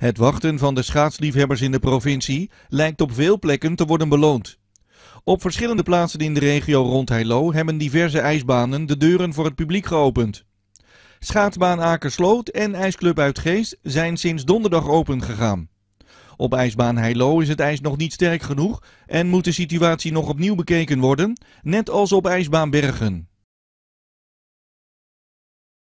Het wachten van de schaatsliefhebbers in de provincie lijkt op veel plekken te worden beloond. Op verschillende plaatsen in de regio rond Heilo hebben diverse ijsbanen de deuren voor het publiek geopend. Schaatsbaan Akersloot en IJsclub Uitgeest zijn sinds donderdag open gegaan. Op ijsbaan Heilo is het ijs nog niet sterk genoeg en moet de situatie nog opnieuw bekeken worden, net als op ijsbaan Bergen.